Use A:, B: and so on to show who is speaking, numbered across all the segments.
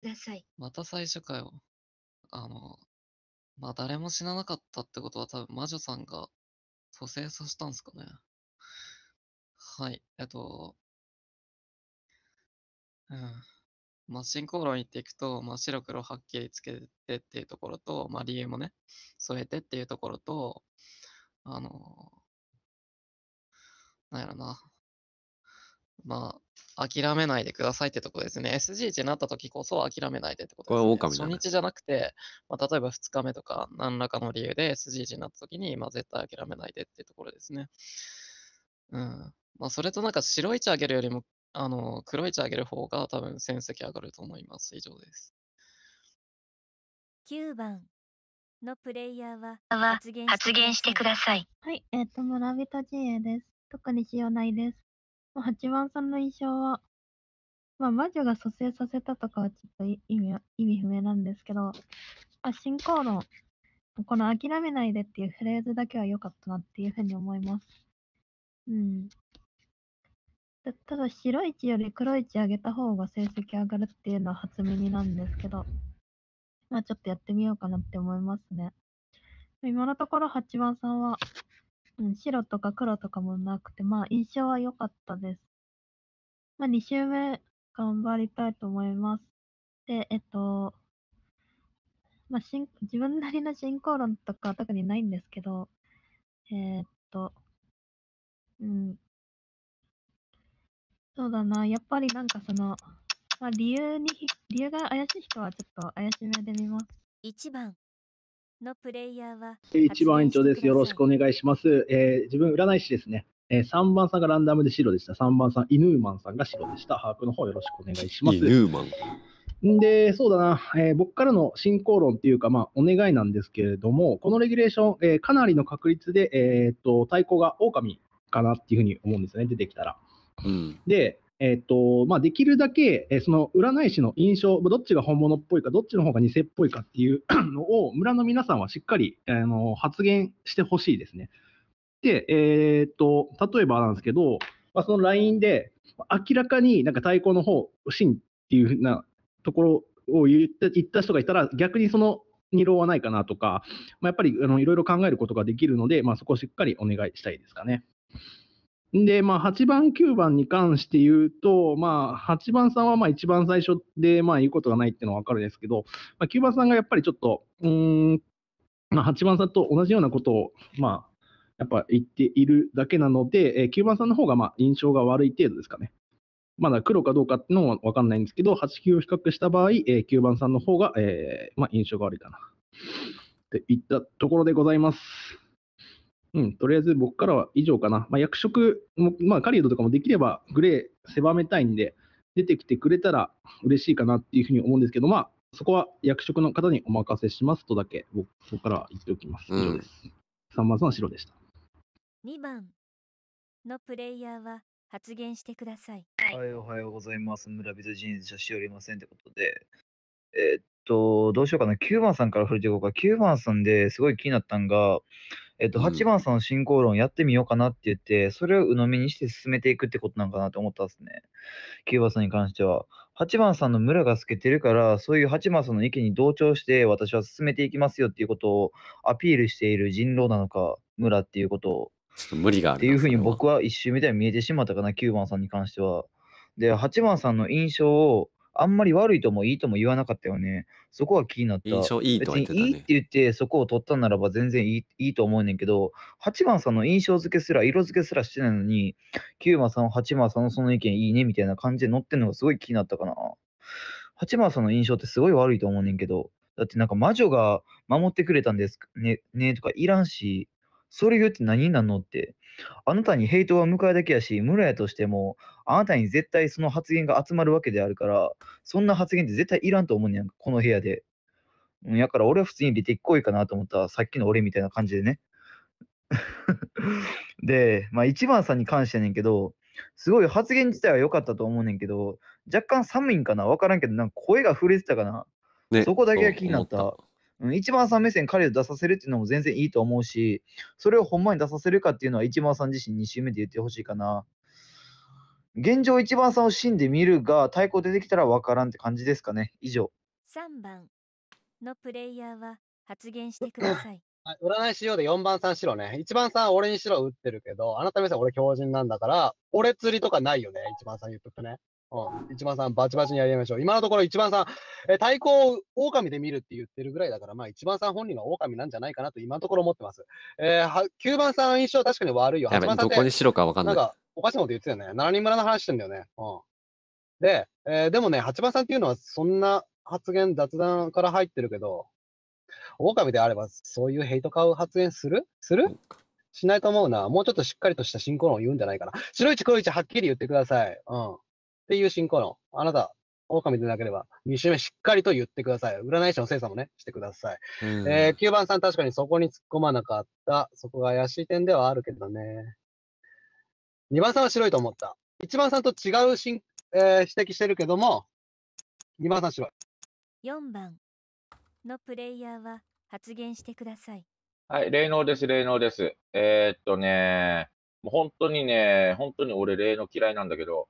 A: ください。また最初かよ。あの、まあ、誰も死ななかったって
B: ことは多分魔女さんが蘇生させたんですかね。はい、えっと、うん。まあ、進行論に行って
A: いくと、まあ、白黒はっきりつけてっていうところと、まあ、理由もね、添えてっていうところと、あの、なんやろな、まあ、諦めないでくださいってとこですね。SGH になった時こそ諦めないでってことです、ね。初日じゃなくて、まあ、例えば2日目とか何らかの理由で SGH になった時に、まあ、絶対諦めないでってところですね。うん。まあ、それとなんか白い茶あげるよりも、あの、黒い茶あげる方が多分戦績上がると思います。以上
C: です。9番のプレイヤーは発言してください。
D: はい、えっ、ー、と、村人陣営です。特に必要ないです。ま、八番さんの印象は、ま、魔女が蘇生させたとかはちょっと意味は意味不明なんですけど、あ、進行論、この諦めないでっていうフレーズだけは良かったなっていう風に思います。うん。ただ白い血より黒い血上げた方が成績上がるっていうのは初耳なんですけど、ま、ちょっとやってみようかなって思いますね。今のところ八番さんはうん、白とか黒とかもなくて、まあ、印象は良かったです。まあ、2週目、頑張りたいと思います。で、えっと、まあ、自分なりの進行論とか特にないんですけど、えー、っと、うん。そうだな、やっぱりなんかその、まあ、理由に、理由が怪
C: しい人はちょっと怪しめで見ます。1番、のプレイヤーは一番延長です。よ
E: ろしくお願いします。えー、自分、占い師ですね。えー、3番さんがランダムで白でした。3番さん、イヌーマンさんが白でした。把握の方よろしくお願いします。イヌーマン。で、そうだな、えー、僕からの進行論っていうか、まあ、お願いなんですけれども、このレギュレーション、えー、かなりの確率で、えー、っと、対抗が狼かなっていうふうに思うんですね、出てきたら。うん、で、えっ、ー、と、まあ、できるだけ、えー、その占い師の印象、どっちが本物っぽいか、どっちの方が偽っぽいかっていう のを、村の皆さんはしっかり、あの発言してほしいですね。で、えっ、ー、と、例えばなんですけど、まあ、その LINE で、明らかになんか太鼓の方、真っていうふうなところを言った言った人がいたら、逆にその二郎はないかなとか、まあ、やっぱりあのいろいろ考えることができるので、まあ、そこをしっかりお願いしたいですかね。で、まあ、8番、9番に関して言うと、まあ、8番さんはまあ一番最初でまあ言うことがないっていうのはわかるんですけど、まあ、9番さんがやっぱりちょっと、うん、まあ、8番さんと同じようなことを、まあ、やっぱ言っているだけなので、えー、9番さんの方がまあ印象が悪い程度ですかね。まだ黒かどうかっていうのはわかんないんですけど、8、9を比較した場合、えー、9番さんの方が、えーまあ、印象が悪いかな。っていったところでございます。うん、とりあえず僕からは以上かな。まあ、役職も、まあ、狩人とかもできればグレー狭めたいんで、出てきてくれたら嬉しいかなっていうふうに思うんですけど、まあ、そこは役職の方にお任せしますとだけ、僕、そこから言っておきます。以上です。3番さんは白でした。
C: 2番のプレイヤーは発言してください。は
F: い、おはようございます。村人人社しておりませんってことで、えー、っと、どうしようかな。9番さんから触れていこうか。9番さんですごい気になったんが、えっと、8番さんの進行論やってみようかなって言って、それを鵜呑みにして進めていくってことなんかなと思ったんですね。9番さんに関しては。8番さんの村が透けてるから、そういう8番さんの意見に同調して、私は進めていきますよっていうことをアピールしている人狼なのか、村っていうことを。ちょ
G: っと無理がある。ってい
F: うふうに僕は一瞬みたいに見えてしまったかな、9番さんに関しては。で、8番さんの印象をあんまり悪いともいいとも言わなかったよね。そこは気になった。印象いいと言ってた、ね、いいって言ってそこを取ったならば全然いいいいと思うねんけど、8番さんの印象付けすら、色付けすらしてないのに、9番さん、8番さんのその意見いいねみたいな感じで載ってんのがすごい気になったかな。8番さんの印象ってすごい悪いと思うねんけど、だってなんか魔女が守ってくれたんですねねとかいらんし、それ言って何になんのって。あなたにヘイトは迎えだけやし、村やとしても、あなたに絶対その発言が集まるわけであるから、そんな発言って絶対いらんと思うねやんこの部屋で。うん、やから俺は普通に出てこいかなと思ったら、さっきの俺みたいな感じでね。で、まあ一番さんに関してやねんけど、すごい発言自体は良かったと思うねんけど、若干寒いんかなわからんけど、なんか声が震えてたかな、ね、そこだけが気になった。うん、一番さん目線彼を出させるっていうのも全然いいと思うし、それをほんまに出させるかっていうのは一番さん自身2周目で言ってほしいかな。現状1番さんをんで見るが、太鼓出てきたらわからんって感じですかね。以上。
C: 3番のプレイヤーは発言してください。
H: はい、占いしようで4番さんしろね。1番さん俺にしろ打ってるけど、あなた目線俺強人なんだから、俺釣りとかないよね。1番さん言っとくね。うん。一番さんバチバチにやりましょう。今のところ一番さん、え対抗を狼で見るって言ってるぐらいだから、まあ一番さん本人が狼なんじゃないかなと今のところ思ってます。えー、9番さん印象確かに悪いよ。やどこにしろかわかんない。なんかおかしなこと言ってたよね。奈人村の話してんだよね。うん。で、えー、でもね、八番さんっていうのはそんな発言、雑談から入ってるけど、狼であればそういうヘイト買う発言するするしないと思うな。もうちょっとしっかりとした進行論を言うんじゃないかな。白一黒一はっきり言ってください。うん。っていう進行論。あなた、狼でなければ、2周目しっかりと言ってください。占い師の精査もね、してください。うん、えー、9番さん確かにそこに突っ込まなかった。そこが怪しい点ではあるけどね。2番さんは白いと思った。1番さんと違うしん、えー、指摘してるけども、2番さん白い。
C: 4番のプレイヤーは発言してください。
I: はい、霊能です、霊能です。えー、っとね、もう本当にね、本当に俺霊能嫌いなんだけど、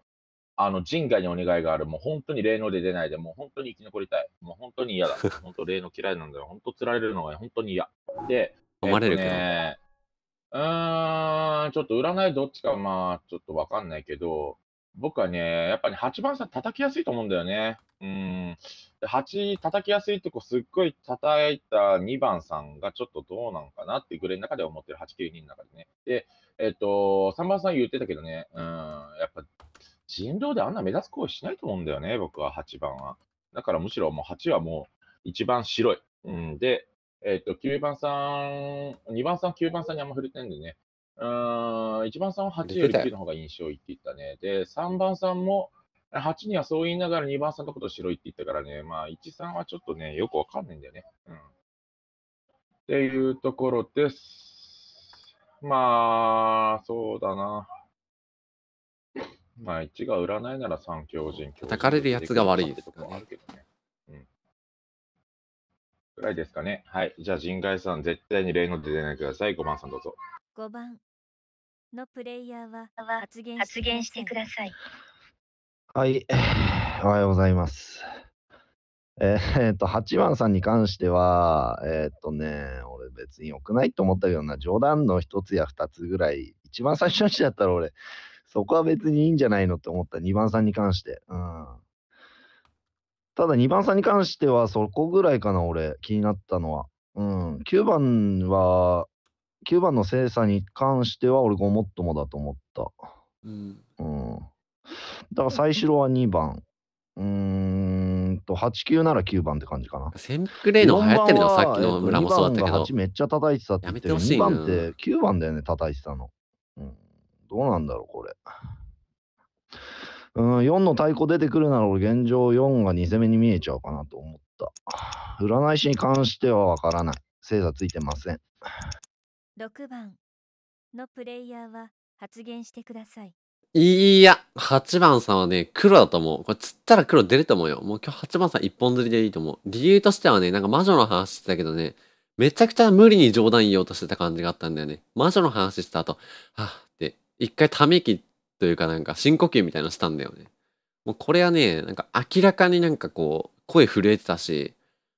I: あの、人外にお願いがある。もう本当に霊能で出ないで、もう本当に生き残りたい。もう本当に嫌だ。本当霊能嫌いなんだよ。本当釣られるのが本当に嫌。で、えれるけど。うーん。ちょっと占いどっちか、まあ、ちょっとわかんないけど、僕はね、やっぱり、8番さん叩きやすいと思うんだよね。うん。8叩きやすいとこすっごい叩いた2番さんがちょっとどうなんかなってぐらいの中で思ってる892の中でね。で、えっ、ー、と、3番さん言ってたけどね、うん、やっぱ人狼であんな目立つ行為しないと思うんだよね、僕は8番は。だからむしろもう8はもう一番白い。うん、で、えっ、ー、と、9番さん、2番さん、9番さんにあんま触れてないんでね、1番さんは8より9の方が印象いいって言ったね。で、3番さんも、8にはそう言いながら2番さんのこと白いって言ったからね、まあ、1、3はちょっとね、よくわかんないんだよね。うん。っていうところです。まあ、そうだな。まあ、1が占いなら3強人強人。叩かれるやつが悪いですかね。うん。ぐらいですかね。はい。じゃあ、陣外さん、絶対に例の出てないください。5番さんどうぞ。
C: 5番。のプレイヤーは発言してください。
J: はい、おはようございます。えー、っと、8番さんに関しては、えー、っとね、俺別に良くないと思ったけどな、冗談の一つや二つぐらい、一番最初の人だったら俺、そこは別にいいんじゃないのって思った、2番さんに関して。うん。ただ2番さんに関しては、そこぐらいかな、俺、気になったのは。うん、9番は、9番の精査に関しては、俺、ごもっともだと思った。うん。うん、だから、最初は2番。うーんと、8、9なら9番って感じかな。センレーの流行ってるの、さっきの村もそうだったけど。8めっちゃ叩いてたって言ってる。2番って9番だよね、叩いてたの。うん。どうなんだろう、これ。うん、4の太鼓出てくるなら俺現状4が2攻めに見えちゃうかなと思った。占い師に関してはわからない。精査ついてません。
C: 6番のプレイヤーは発言してください。
J: い
G: や、8番さんはね、黒だと思う。これ釣ったら黒出ると思うよ。もう今日8番さん一本釣りでいいと思う。理由としてはね、なんか魔女の話してたけどね、めちゃくちゃ無理に冗談言おうとしてた感じがあったんだよね。魔女の話した後、はぁって、一回ため息というかなんか深呼吸みたいなしたんだよね。もうこれはね、なんか明らかになんかこう、声震えてたし、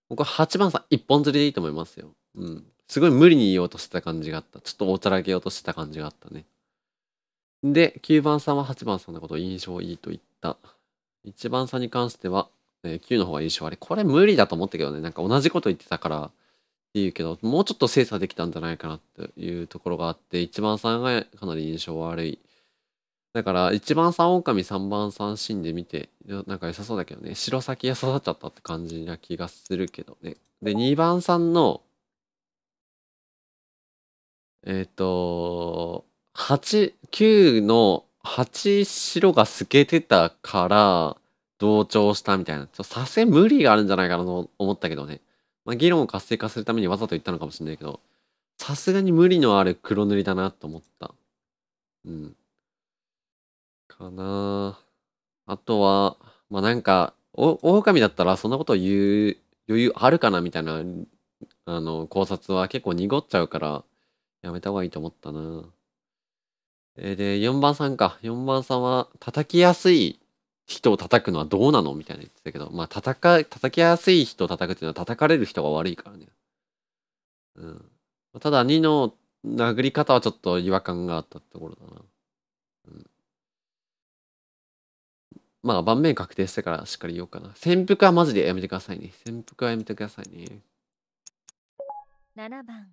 G: 僕は8番さん一本釣りでいいと思いますよ。うん。すごい無理に言おうとしてた感じがあった。ちょっとおちゃらけようとしてた感じがあったね。で、9番さんは8番さんのことを印象いいと言った。1番さんに関しては、えー、9の方が印象悪い。これ無理だと思ったけどね。なんか同じこと言ってたから、っていうけど、もうちょっと精査できたんじゃないかなっていうところがあって、1番さんがかなり印象悪い。だから、1番さん狼、3番さん死んでみて、なんか良さそうだけどね、白先が刺さっちゃったって感じな気がするけどね。で、2番さんのえっ、ー、と、8、9の8白が透けてたから、同調したみたいな。ちょ、っとさせ無理があるんじゃないかなと思ったけどね。まあ、議論を活性化するためにわざと言ったのかもしれないけど、さすがに無理のある黒塗りだなと思った。うん。かなあとは、まあ、なんか、お、狼だったらそんなこと言う余裕あるかなみたいな、あの、考察は結構濁っちゃうから、やめた方がいいと思ったな。えー、で、4番さんか。4番さんは、叩きやすい人を叩くのはどうなのみたいな言ってたけど、まあ、叩か、叩きやすい人を叩くっていうのは叩かれる人が悪いからね。うん。ただ、2の殴り方はちょっと違和感があったところだな。うん。まあ、盤面確定してからしっかり言おうかな。潜伏はマジでやめてくださいね。潜伏はやめてくださいね。
C: 7番。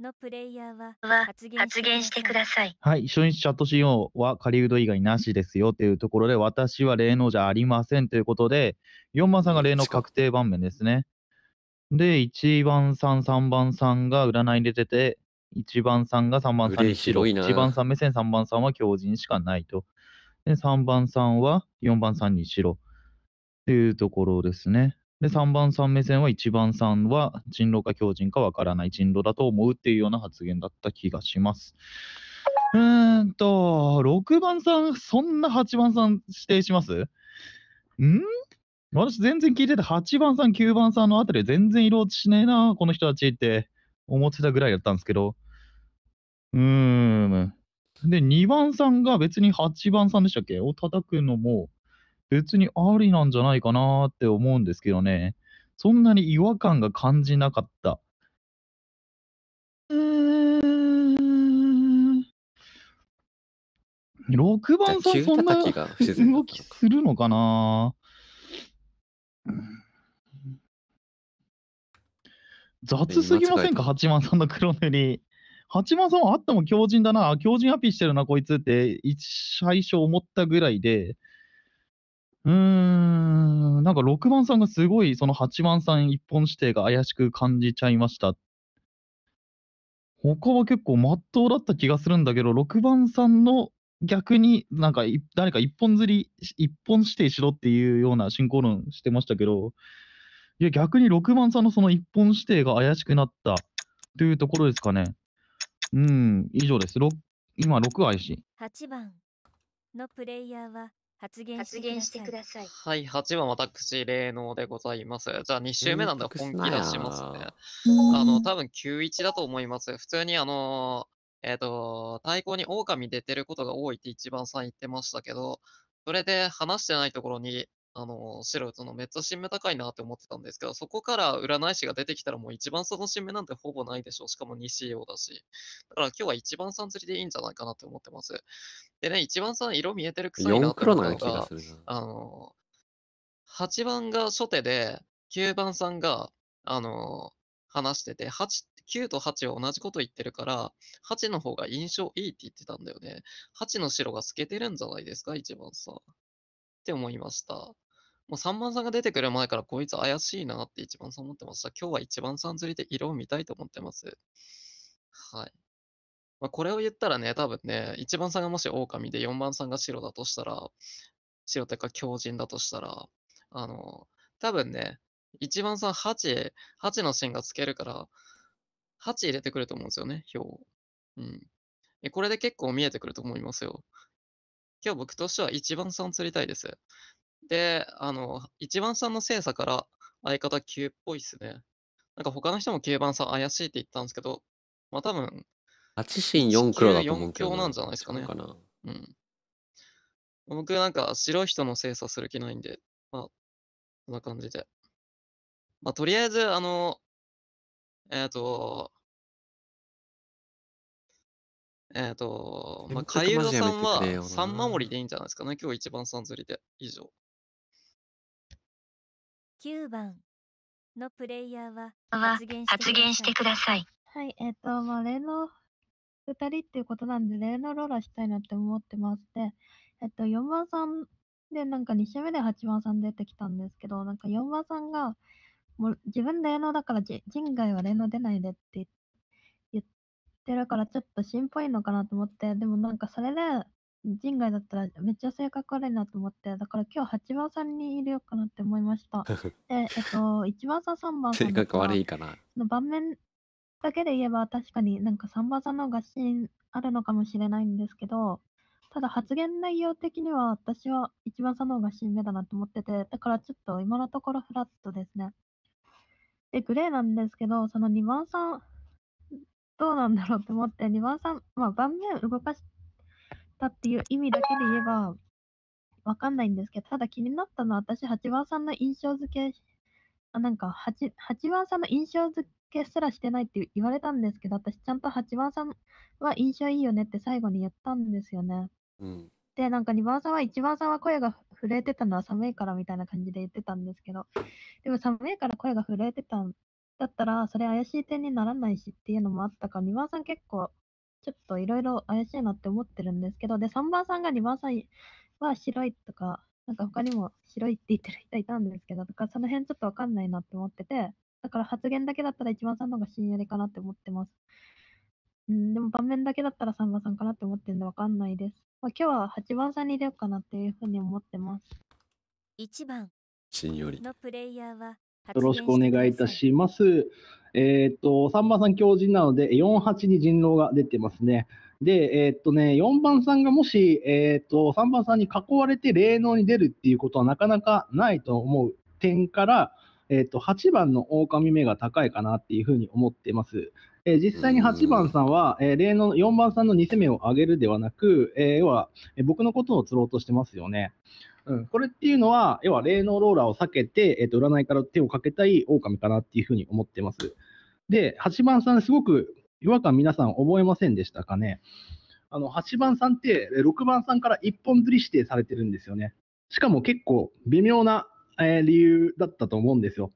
C: のプレイヤーは発言してください。
K: はい、初日チャット CO はウド以外なしですよというところで、私は霊能じゃありませんということで、4番さんが霊能確定盤面ですね。で、1番さん、3番さんが占いに出てて、1番さんが3番さんに白、1番さん目線、3番さんは狂人しかないと。で、3番さんは4番さんに白。ろというところですね。で、3番さん目線は1番さんは人狼か狂人かわからない人狼だと思うっていうような発言だった気がします。うーんと、6番さん、そんな8番さん指定しますん私全然聞いてて、8番さん、9番さんのあたり全然色落ちしねえな、この人たちって思ってたぐらいだったんですけど。うーん。で、2番さんが別に8番さんでしたっけを叩くのも、別にありなんじゃないかなって思うんですけどね。そんなに違和感が感じなかった。うん。
B: 6番さん、そんな 動きす
K: るのかな雑すぎませんか、八幡さんの黒塗り。八幡さんはあっても強靭だな、強靭アピしてるな、こいつって、最初思ったぐらいで、うーん、なんか6番さんがすごいその8番さん一本指定が怪しく感じちゃいました。他は結構真っ当だった気がするんだけど、6番さんの逆になんか誰か一本釣り、一本指定しろっていうような進行論してましたけど、いや逆に6番さんのその一本指定が怪しくなったというところですかね。
A: うん、以上です。今6愛し。
C: 8番のプレイヤーは発言してください。
A: はい、8番私、霊能でございます。じゃあ2週目なんで本気出しますね。あの、多分91だと思います。普通にあの、えっ、ー、と、太鼓に狼出てることが多いって一番さん言ってましたけど、それで話してないところにあの、白打のめっちゃ新芽高いなって思ってたんですけど、そこから占い師が出てきたらもう一番その新芽なんてほぼないでしょう。しかも西洋だし。だから今日は一番さん釣りでいいんじゃないかなって思ってます。でね、一番さん色見えてるくせに、なのて思が、あの、8番が初手で、9番さんが、あの、話してて、8、9と8は同じこと言ってるから、8の方が印象いいって言ってたんだよね。8の白が透けてるんじゃないですか、一番さん。って思いました。もう三番さんが出てくる前からこいつ怪しいなって一番そう思ってました。今日は一番さん釣りで色を見たいと思ってます。はい。まあ、これを言ったらね、多分ね、一番さんがもし狼で四番さんが白だとしたら、白というか狂人だとしたら、あの、多分ね、一番さん8、8の芯がつけるから、8入れてくると思うんですよね、表を。うん。これで結構見えてくると思いますよ。今日僕としては一番さん釣りたいです。で、あの、一番さんの精査から相方9っぽいっすね。なんか他の人も9番さん怪しいって言ったんですけど、まあ多分、
G: 8進4黒だと思うけど、4強なんじゃないですかね。かなうん。
B: 僕なんか白い人の精査する気ないんで、まあ、こんな感じで。まあとりあえず、あの、えっ、ー、と、えっ、ー、と、まあ、かゆうさんは3守りでいいんじゃないで
A: すかね。今日一番さん釣りで。以上。
C: 9番のプレイヤーは発言してください。はい、
D: えっ、ー、と、まあ、例の2人っていうことなんで、例のローラしたいなって思ってまして、えっ、ー、と、4番さんで、なんか2社目で8番さん出てきたんですけど、なんか4番さんが、もう自分霊能だから人外は霊能出ないでって言ってるからちょっと心配のかなと思って、でもなんかそれで人外だったらめっちゃ性格悪いなと思って、だから今日8番さんに入れようかなって思いました。で、えっと、1番さん、3番さん。性格悪いかな。の盤面だけで言えば確かになんか3番さんの方があるのかもしれないんですけど、ただ発言内容的には私は1番さんの方が新だなと思ってて、だからちょっと今のところフラットですね。で、グレーなんですけど、その2番さん、どうなんだろうと思って、2番さん、まあ盤面動かしたっていう意味だけで言えば、わかんないんですけど、ただ気になったのは、私、八番さんの印象付け、あなんか8、八番さんの印象付けすらしてないって言われたんですけど、私、ちゃんと八番さんは印象いいよねって最後に言ったんですよね。うん、で、なんか2番さんは1番さんは声が震えてたのは寒いからみたいな感じで言ってたんですけど、でも寒いから声が震えてたんだったら、それ怪しい点にならないしっていうのもあったから、2番さん結構ちょっといろいろ怪しいなって思ってるんですけど、で、3番さんが2番さんは白いとか、なんか他にも白いって言ってる人いたんですけど、とかその辺ちょっとわかんないなって思ってて、だから発言だけだったら1番さんの方が深夜りかなって思ってます。うん、でも盤面だけだったら3番さんかなって思ってるんでわかんないです。まあ、今日は8番さんに入れようかな
C: っていうふうに思ってます。1番信よりのプレイヤーは
E: よろしくお願いいたします。えっ、と、3番さん強人なので、48に人狼が出てますね。で、えー、っとね、4番さんがもし、えー、っと、3番さんに囲われて霊能に出るっていうことはなかなかないと思う点から、えー、っと、8番の狼目が高いかなっていうふうに思ってます。え実際に8番さんは、え霊能、4番さんの2攻めを上げるではなく、え要は、え僕のことを釣ろうとしてますよね。ん、これっていうのは、要は霊能ローラーを避けて、えと、占いから手をかけたい狼かなっていうふうに思ってます。で、8番さん、すごく違和感皆さん覚えませんでしたかね。あの、8番さんって、6番さんから一本釣り指定されてるんですよね。しかも結構微妙な、えー、理由だったと思うんですよ。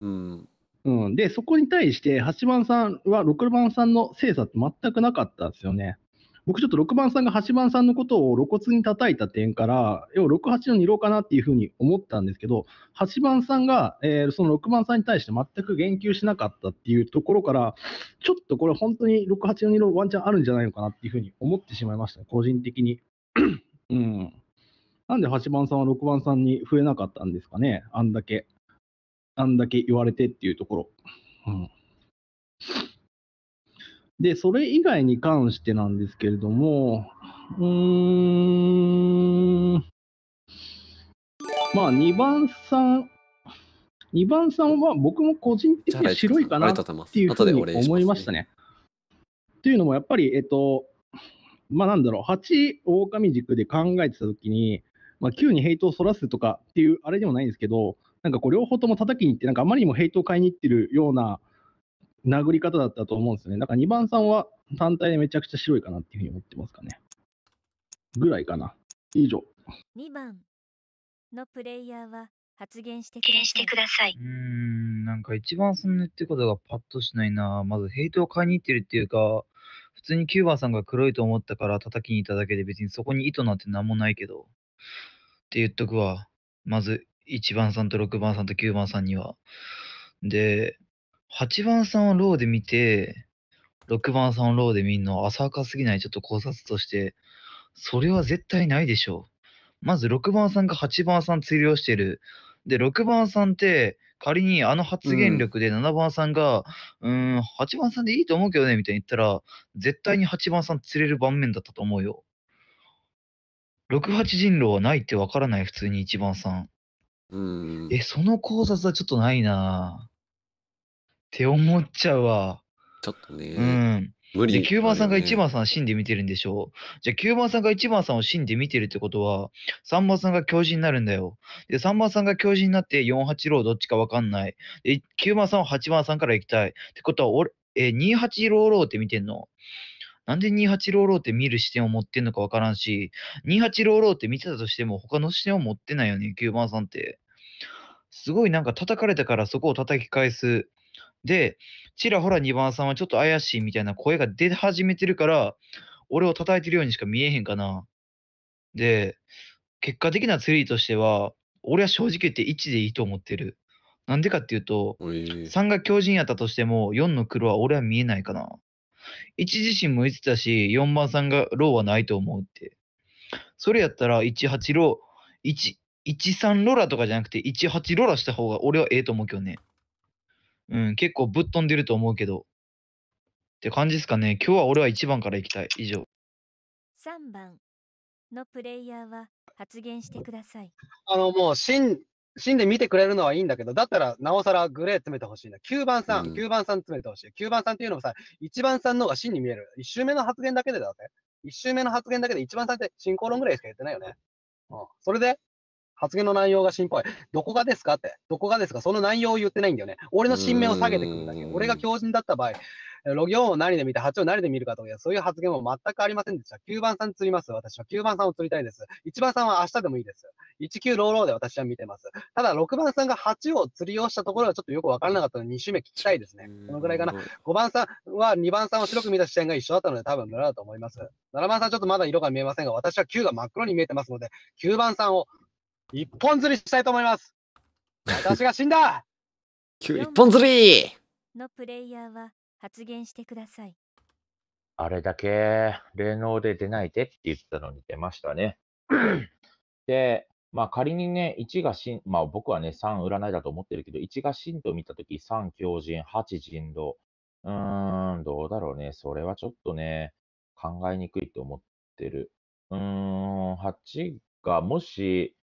E: うん。うん、で、そこに対して、8番さんは6番さんの精査って全くなかったんですよね。僕ちょっと6番さんが8番さんのことを露骨に叩いた点から、要は6、8の2郎かなっていうふうに思ったんですけど、8番さんが、えー、その6番さんに対して全く言及しなかったっていうところから、ちょっとこれ本当に6、8の2郎ワンチャンあるんじゃないのかなっていうふうに思ってしまいました、ね、個人的に。うん。なんで8番さんは6番さんに増えなかったんですかね、あんだけ、あんだけ言われてっていうところ。うんで、それ以外に関してなんですけれども、うーん、まあ、2番さん、2番さんは僕も個人的に白いかなっていうふうに思いましたね。と、ね、いうのも、やっぱり、えっと、まあなんだろう、8狼軸で考えてたときに、まあ、9にヘイトをそらすとかっていうあれでもないんですけど、なんかこう両方とも叩きに行って、なんかあまりにもヘイトを買いに行ってるような殴り方だったと思うんですよね。だから2番さんは単体でめちゃくちゃ白いかなっていうふうに思ってますかね。ぐらいかな。以上。
C: 2番のプレイヤーは発言してください。くださいう
E: ん
F: なんか一番その言ってことがパッとしないな。まずヘイトを買いに行ってるっていうか、普通に9番さんが黒いと思ったから叩きに行っただけで別にそこに意図なんて何もないけど。って言っとくわ。まず1番さんと6番さんと9番さんには。で、8番さんをローで見て、6番さんをローで見るの浅はかすぎないちょっと考察として、それは絶対ないでしょう。まず6番さんが8番さん釣りをしてる。で、6番さんって仮にあの発言力で7番さんが、うん、ん、8番さんでいいと思うけどね、みたいに言ったら、絶対に8番さん釣れる盤面だったと思うよ。68人狼はないってわからない、普通に1番さん。うん。え、その考察はちょっとないなって思っちゃうわ。ちょっとね。うん。無理で、9番さんが1番さん死んで見てるんでしょう。じゃあ9番さんが1番さんを死んで見てるってことは、3番さんが教授になるんだよ。で、3番さんが教授になって48ロどっちかわかんない。で、9番さんは8番さんから行きたい。ってことは、俺、えー、28ローって見てんのなんで28ローって見る視点を持ってんのかわからんし、28ローって見てたとしても他の視点を持ってないよね、9番さんって。すごいなんか叩かれたからそこを叩き返すで、ちらほら2番さんはちょっと怪しいみたいな声が出始めてるから、俺を叩いてるようにしか見えへんかな。で、結果的なツリーとしては、俺は正直言って1でいいと思ってる。なんでかっていうと、3が強靭やったとしても、4の黒は俺は見えないかな。1自身も言ってたし、4番さんがローはないと思うって。それやったら、18ロー、1、13ロラとかじゃなくて、18ロラした方が俺はええと思うけどね。うん、結構ぶっ飛んでると思うけど。って感じですかね。今日は俺は1番からいきたい。以上。
C: 3番のプレイヤーは発言してください。
F: あの、もう、芯、で見てくれるのはいいんだけど、だったら、なおさら
H: グレー詰めてほしいな。9番さん、うん9番さん詰めてほしい。9番さんっていうのもさ、1番さんの方が芯に見える。1周目の発言だけでだぜ。1周目の発言だけで1番さんって進行論ぐらいしか言ってないよね。うん。それで、発言の内容が心配。どこがですかって。どこがですかその内容を言ってないんだよね。俺の新名を下げてくるだけ。俺が狂人だった場合、ロギョンを何で見て、8を何で見るかといそういう発言も全くありませんでした。9番さん釣ります。私は9番さんを釣りたいです。1番さんは明日でもいいです。19ローローで私は見てます。ただ、6番さんが8を釣りをしたところはちょっとよくわからなかったので、2周目聞きたいですね。このぐらいかな。5番さんは2番さんを白く見た視点が一緒だったので、多分村だと思います。7番さんちょっとまだ色が見えませんが、私は9が真っ黒に見えてますので、9番さんを一本釣りしたいと思います。私が死んだ
B: 一本釣り
C: のプレイヤーは発言してください。
I: あれだけ、霊能で出ないでって言ったのに出ましたね。で、まあ仮にね、1がしん、まあ僕はね、3占いだと思ってるけど、1が真と見たとき、3狂人、8人道。うーん、どうだろうね。それはちょっとね、考えにくいと思ってる。うーん、8がもし、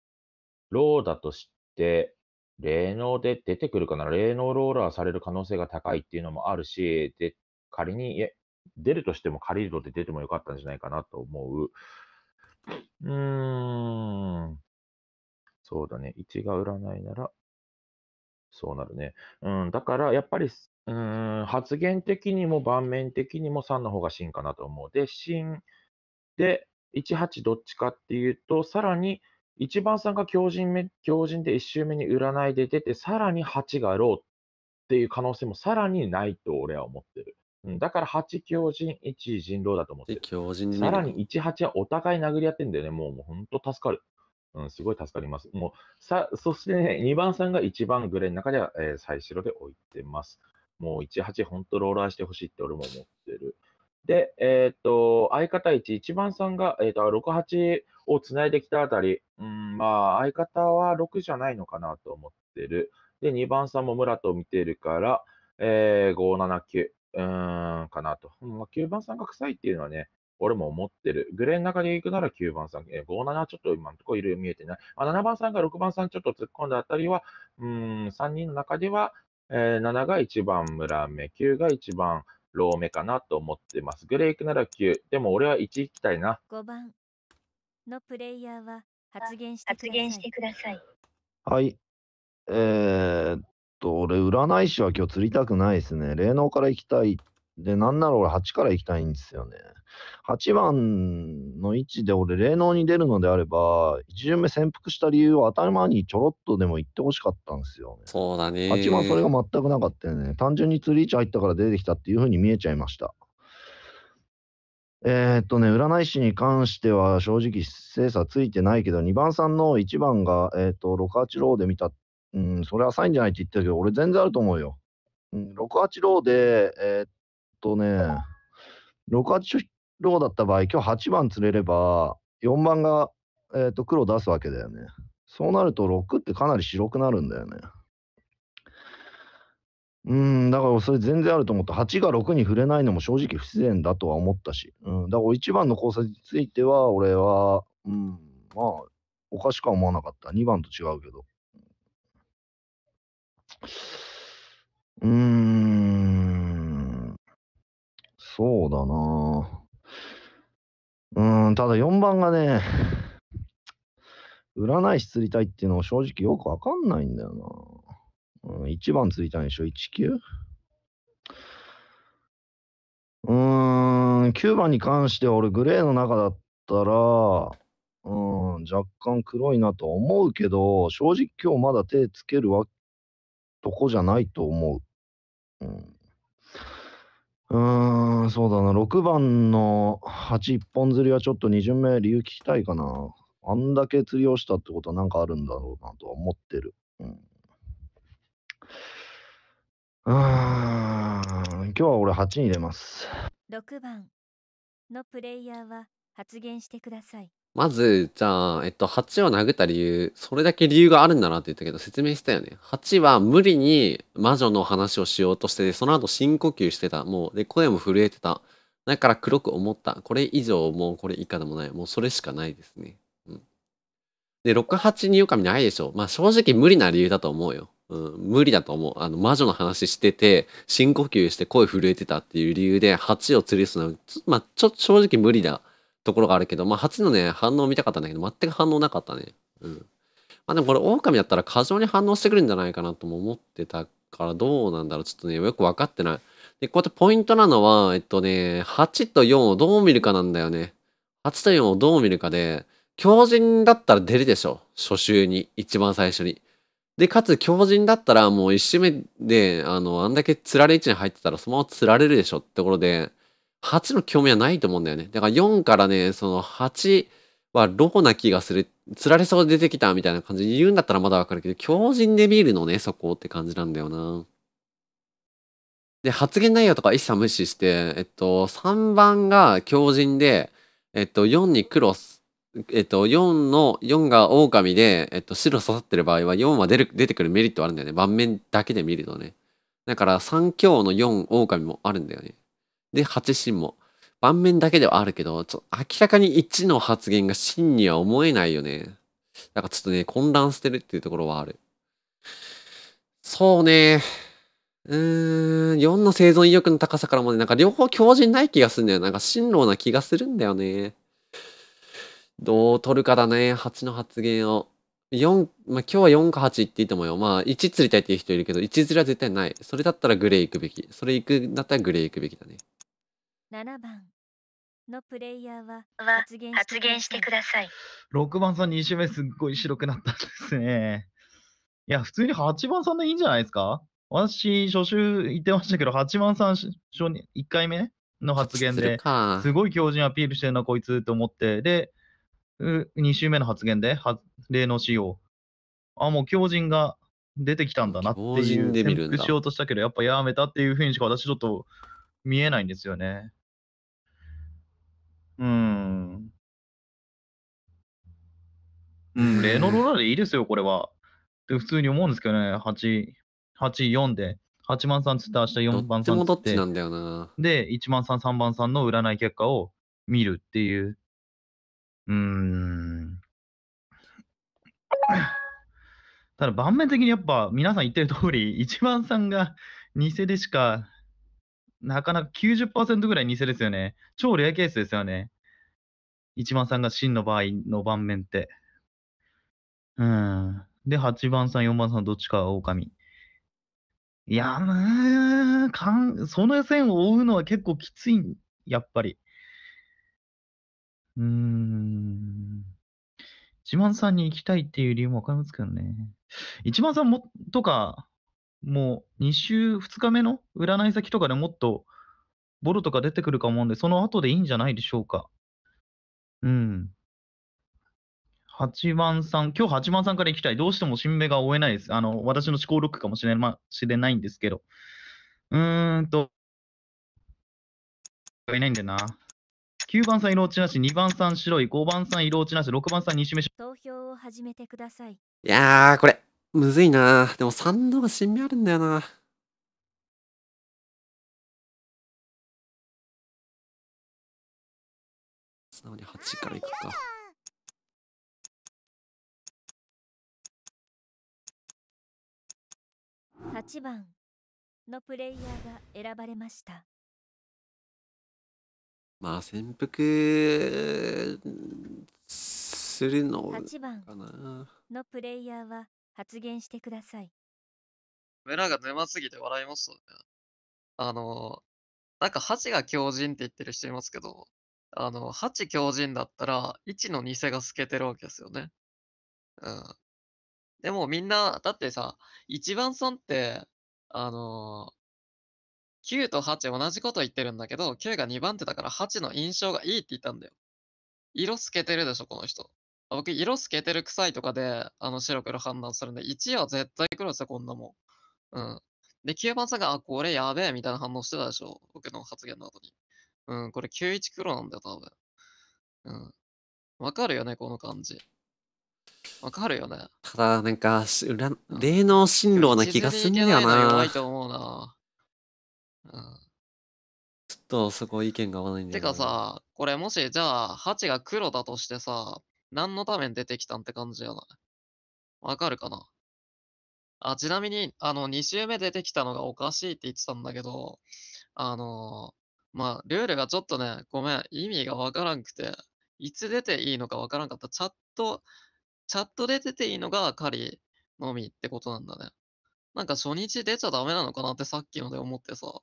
I: ローだとして、霊能で出てくるかな、霊能ローラーされる可能性が高いっていうのもあるし、で仮にえ出るとしても、借りるとで出てもよかったんじゃないかなと思う。
B: うー
I: ん、そうだね、1が占いなら、そうなるね。うん、だから、やっぱり、うん、発言的にも盤面的にも3の方が真かなと思う。で、真で、18どっちかっていうと、さらに、1番さんが強人目強で1周目に占いで出て、さらに8がローっていう可能性もさらにないと俺は思ってる。うん、だから8強人、1人狼だと思ってる。強さらに1、8はお互い殴り合ってんだよね。もう本当助かる。うん、すごい助かります。もう、さ、そしてね、2番さんが1番グレーの中では、えー、最白で置いてます。もう1、8、本当ローラーしてほしいって俺も思ってる。で、えー、と、相方1、1番さんが、えー、と、6、8、をないできたあたり、うん、まあ、相方は6じゃないのかなと思ってる。で、2番さんも村と見てるから、えー、579、うーん、かなと。まあ、9番さんが臭いっていうのはね、俺も思ってる。グレーの中で行くなら9番さん、えー、57ちょっと今のところいろ見えてない。あ、7番さんが6番さんちょっと突っ込んだあたりは、うん、3人の中では、えー、7が1番村目、9が1番ロー目かなと思ってます。グレー行くなら9。でも俺は1行きたいな。
C: 5番のプレイヤーは発言して発言してください。
I: はい。えー、っと、俺、
J: 占い師は今日釣りたくないですね。霊能から行きたい。で、なんなら俺8から行きたいんですよね。8番の位置で俺、霊能に出るのであれば、1巡目潜伏した理由を頭にちょろっとでも言ってほしかったんですよ、ね。そうだね。8番それが全くなかったよね。単純に釣り位置入ったから出てきたっていうふうに見えちゃいました。えー、っとね、占い師に関しては正直精査ついてないけど、2番さんの1番が、えー、っと、六八ローで見た。うん、それはサインじゃないって言ってるけど、俺全然あると思うよ。うん、六八ローで、えー、っとね、六八ローだった場合、今日8番釣れれば、4番が、えー、っと黒出すわけだよね。そうなると6ってかなり白くなるんだよね。うん、だからそれ全然あると思った。8が6に触れないのも正直不自然だとは思ったし。うん、だから1番の交差については、俺は、うん、まあ、おかしくは思わなかった。2番と違うけど。
B: うーん、そうだ
J: なうん、ただ4番がね、占い師釣りたいっていうのを正直よくわかんないんだよなうん、1番ついたんでしょ ?19? うーん、9番に関しては俺グレーの中だったら、うん、若干黒いなと思うけど、正直今日まだ手つけるわとこじゃないと思う。うん、うーんそうだな、6番の8一本釣りはちょっと2巡目理由聞きたいかな。あんだけ釣りをしたってことはなんかあるんだろうなとは思ってる。うんうん、今日は俺8に出ます。
C: 6番のプレイヤーは発言してください。
J: まず、じゃあ、えっと、8
G: を殴った理由、それだけ理由があるんだなって言ったけど、説明したよね。8は無理に魔女の話をしようとして、その後深呼吸してた。もう、で、声も震えてた。だから黒く思った。これ以上、もうこれ以下でもない。もうそれしかないですね。うん。で、6、8に狼ないでしょ。まあ正直無理な理由だと思うよ。うん、無理だと思う。あの、魔女の話してて、深呼吸して声震えてたっていう理由で、蜂を吊りすのは、まあ、ちょっと正直無理なところがあるけど、まあ、蜂のね、反応見たかったんだけど、全く反応なかったね。うん。まあ、でもこれ、狼だったら過剰に反応してくるんじゃないかなとも思ってたから、どうなんだろう。ちょっとね、よくわかってない。で、こうやってポイントなのは、えっとね、8と4をどう見るかなんだよね。8と4をどう見るかで、強人だったら出るでしょ。初週に。一番最初に。で、かつ強靭だったらもう一周目で、あの、あんだけ釣られ位置に入ってたらそのまま釣られるでしょってところで、8の興味はないと思うんだよね。だから4からね、その8はロコな気がする。釣られそう出てきたみたいな感じで言うんだったらまだわかるけど、強靭で見るのね、そこって感じなんだよな。で、発言内容とか一切無視して、えっと、3番が強靭で、えっと、4にクロス、えっと、4の、4が狼で、えっと、白刺さってる場合は、4は出る、出てくるメリットあるんだよね。盤面だけで見るとね。だから、3強の4狼もあるんだよね。で、8神も。盤面だけではあるけど、ちょ明らかに1の発言が真には思えないよね。だからちょっとね、混乱してるっていうところはある。そうね。うーん、4の生存意欲の高さからもね、なんか両方強靭ない気がするんだよ。なんか進路な気がするんだよね。どう取るかだね、8の発言を。4、まあ、今日は4か8言っていいと思うよ。まあ、1釣りたいっていう人いるけど、1釣りは絶対ない。それだったらグレー行くべき。それ行くんだったらグレー行くべきだね。
C: 7番のプレイヤーは発言してください。
K: 6番さん2周目すっごい白くなったんですね。いや、普通に8番さんでいいんじゃないですか私、初週言ってましたけど、8番さん初に1回目の発言で、すごい強靭アピールしてるな、こいつと思って、で、2週目の発言で、例の仕様、あ、もう狂人が出てきたんだなっていう、転覆しようとしたけど、やっぱやめたっていうふうにしか私ちょっと見えないんですよね。うん。うん、例のローラーでいいですよ、これは。って普通に思うんですけどね、8、8、4で。8万3つって明日4番3つって。もどっちなんだよな。で、1万3、3番3の占い結果を見るっていう。うーん。ただ盤面的にやっぱ皆さん言ってる通り、1番さんが 偽でしか、なかなか90%ぐらい偽ですよね。超レアケースですよね。1番さんが真の場合の盤面って。うん。で、8番さん、4番さん、どっちかは狼。いやー、かんその線を追うのは結構きつい、やっぱり。うーん。一万さんに行きたいっていう理由もわかりますけどね。一万さんも、とか、もう2週、2日目の占い先とかでもっとボロとか出てくるかもんで、その後でいいんじゃないでしょうか。うん。八番さん、今日八番さんから行きたい。どうしても新芽が追えないです。あの、私の思考ロックかもしれ,、ま、しれないんですけど。うーんと、いないんだよな。9番さん色落ちなし、2番さん白い、5番さん色落ちなし、6番さん西飯。
C: 投票を始めてください。い
B: やー、これ、むずいなでも3度が新味あるんだよなな直に8からいくか。8番
C: のプレイヤーが選ばれました。
G: まあ潜伏するの8番かな
C: のプレイヤーは発言してください。
A: 村が沼すぎて笑いますよね。あの、なんか8が強人って言ってる人いますけど、あの、8強人だったら1の偽が透けてるわけですよね。うん。でもみんな、だってさ、一番損って、あの9と8同じこと言ってるんだけど、9が2番手だから8の印象がいいって言ったんだよ。色透けてるでしょ、この人。僕、色透けてる臭いとかで、あの、白黒判断するんで、1は絶対黒ですよ、こんなもん。うん。で、9番さんが、あ、これやべえ、みたいな反応してたでしょ。僕の発言の後に。うん、これ91黒なんだよ、多分。うん。わかるよね、この感じ。わかるよね。
G: ただ、なんか、霊能進路な気がすんだよな。いと思うな。うん。ちょっとそこ意見が合わないんだてか
A: さ、これもし、じゃあ、ハチが黒だとしてさ、何のために出てきたんって感じやないわかるかなあ、ちなみに、あの、2周目出てきたのがおかしいって言ってたんだけど、あのまあ、ルールがちょっとね、ごめん、意味がわからんくて、いつ出ていいのかわからんかった。チャット、チャットで出ていいのが狩りのみってことなんだね。なんか初日出ちゃダメなのかなってさっきので思ってさ。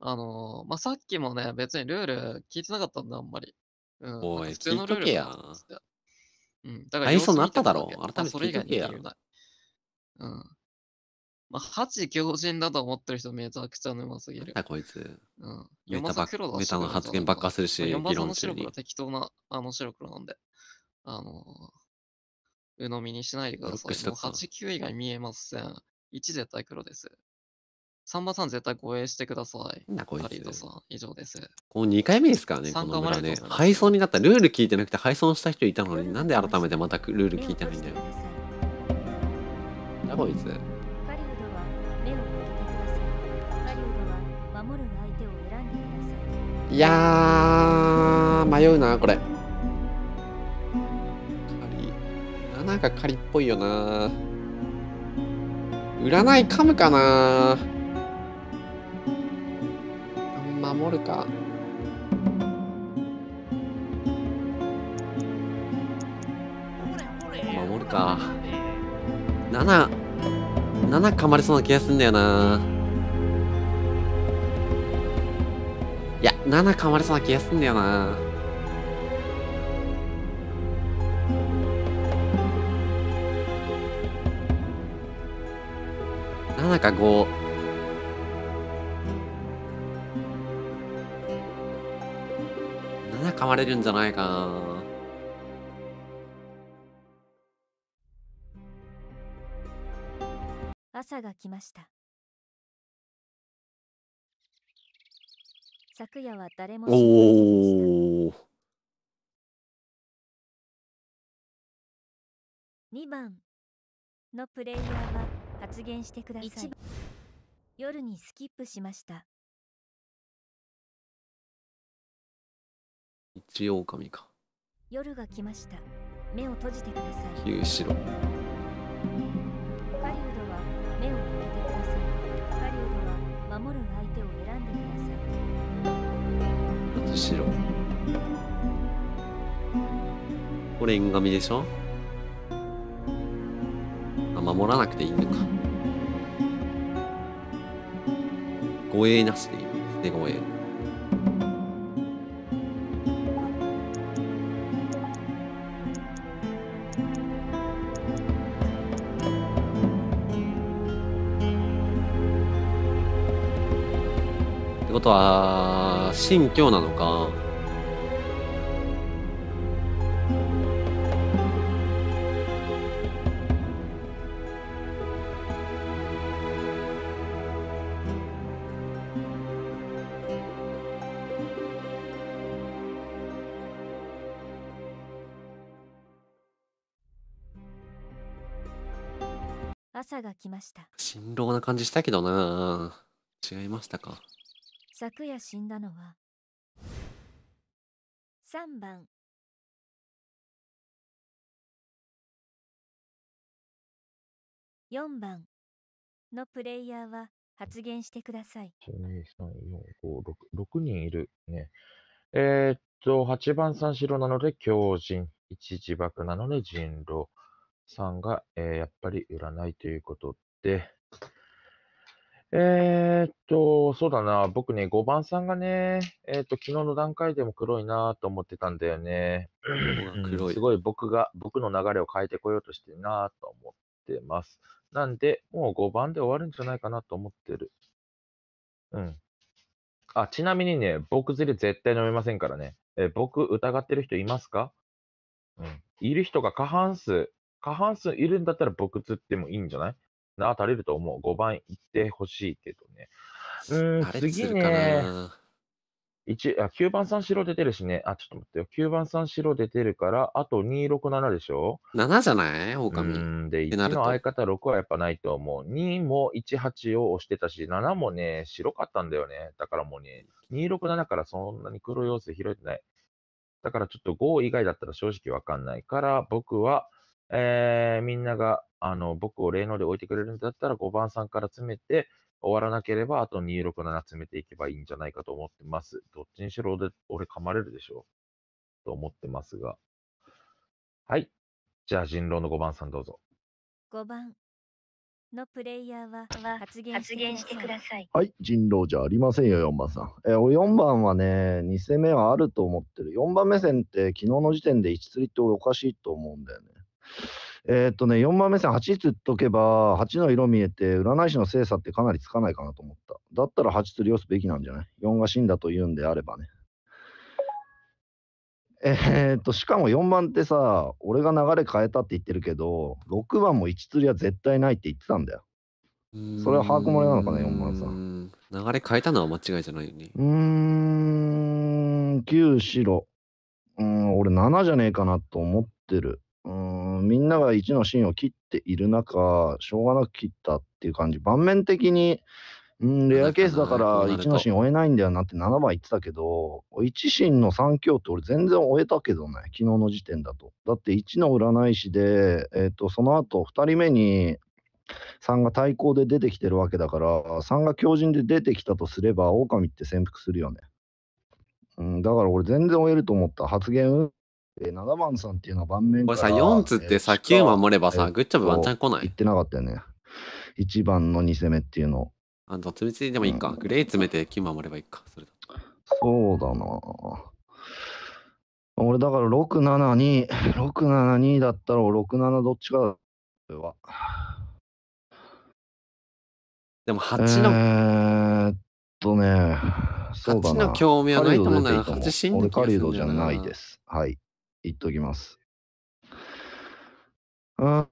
A: あのー、まあ、さっきもね、別にルール聞いてなかったんだ、あんまり。うん、おい、普通のルールや。
B: うん、だから、体なっただろう。改めてれ以外けや。う
G: ん。
A: まあ、八強人だと思ってる人めちゃくちゃ沼すぎる。あ、こいつ。うん。メタばメタの発言ばっかするし、議論中に。適当な、あの白黒なんで。あのー、鵜呑みにしないでください。もう8、9以外見えません。1絶対黒です。3番さん絶対護衛してください。なこいつハさん、以上です。
G: もう2回目ですからね、この村ね。配送になった。ルール聞いてなくて配送した人いたのに、なんで改めてまたルール聞いてないんだよ。なこいつ。狩人はい。やー、迷うな、これ。狩り。んか狩りっぽいよな。占い噛むかな。守るか守るか七。七噛まれそうな気がするんだよないや七噛まれそうな気がするんだよな七か5高まれるんじゃないかな。
C: 朝が来ました昨夜は誰もお2番のプレイヤーは発言してください夜にスキップしました一狼か夜が来ました目を閉じてください
B: 九
E: 四郎狩人
C: は目を開けてください狩人は守る相手を選んで
J: ください八四郎
G: これ縁紙でしょあ守らなくていいのか護衛なしでいいですね護衛ことは、信教なのか。
C: 朝が来ました。
B: 辛
G: 労な感じしたけどな。
B: 違いましたか。
C: 昨夜死んだのは3番4番のプレイヤーは発言してください。
B: 1、2、3、4、5、6、6人いるね。え
I: ー、っと、8番三四郎なので狂人、1自爆なので人狼、3が、えー、やっぱり占いということで、えー、っと、そうだな。僕ね、5番さんがね、えー、っと、昨日の段階でも黒いなと思ってたんだよね。黒い、すごい僕が、僕の流れを変えてこようとしてるなと思ってます。なんで、もう5番で終わるんじゃないかなと思ってる。うん。あ、ちなみにね、僕釣り絶対飲めませんからね。え僕疑ってる人いますかうん。いる人が過半数、過半数いるんだったら僕釣ってもいいんじゃないな、足りると思う。5番いってほしいけど
B: ね。うん、次ね。
I: あ9番三四郎出てるしね。あ、ちょっと待ってよ。9番三四郎出てるから、あと267でしょ ?7 じゃない狼。うんで、1の相方6はやっぱないと思う。2も18を押してたし、7もね、白かったんだよね。だからもうね、267からそんなに黒要素拾えてない。だからちょっと5以外だったら正直わかんないから、僕はえー、みんながあの僕を霊能で置いてくれるんだったら5番さんから詰めて、終わらなければ、あと267詰めていけばいいんじゃないかと思ってます。どっちにしろ俺噛まれるでしょと思ってますが。はい。じゃあ人狼の5番さんどうぞ。
C: 5番のプレイヤーは発言してください。
J: はい。人狼じゃありませんよ、4番さん。え4番はね、2戦目はあると思ってる。4番目線って昨日の時点で1釣りって俺おかしいと思うんだよね。えー、っとね、4番目線8つっとけば、8の色見えて、占い師の精査ってかなりつかないかなと思った。だったら8つりをすべきなんじゃない ?4 が死んだと言うんであればね。えー、っと、しかも4番ってさ、俺が流れ変えたって言ってるけど、6番も1釣りは絶対ないって言ってたんだよ。それは把握漏れなのかね、4番さん。
G: 流れ変えたのは間違いじゃないよね。
J: うーん、9、白。うん、俺7じゃねえかなと思ってる。みんなが1の芯を切っている中、しょうがなく切ったっていう感じ、盤面的に、うん、レアケースだから1の芯追えないんだよなって7番言ってたけど、1芯の3強って俺全然追えたけどね、昨日の時点だと。だって1の占い師で、えー、と、その後2人目に3が対抗で出てきてるわけだから、3が強靭で出てきたとすれば、狼って潜伏するよね。うん、だから俺全然追えると思った。発言え、7番さんっていうのは盤面これさ、4つってさ、9守れ
G: ばさ、グッチョブワンチャン来ない。言
J: ってなかったよね。1番の2攻めっていうの。あ
G: と、詰めついでもいいか。うん、グレー詰めて9守ればいいか。それだ
J: そうだな俺だから672、672だったら67どっちかだ。は。
B: でも8の。えー、っとね。そうだな。8の興味はないと思うんだよ8死んでくるんカ
J: リドじゃないです。はい。言っておきます。
B: あ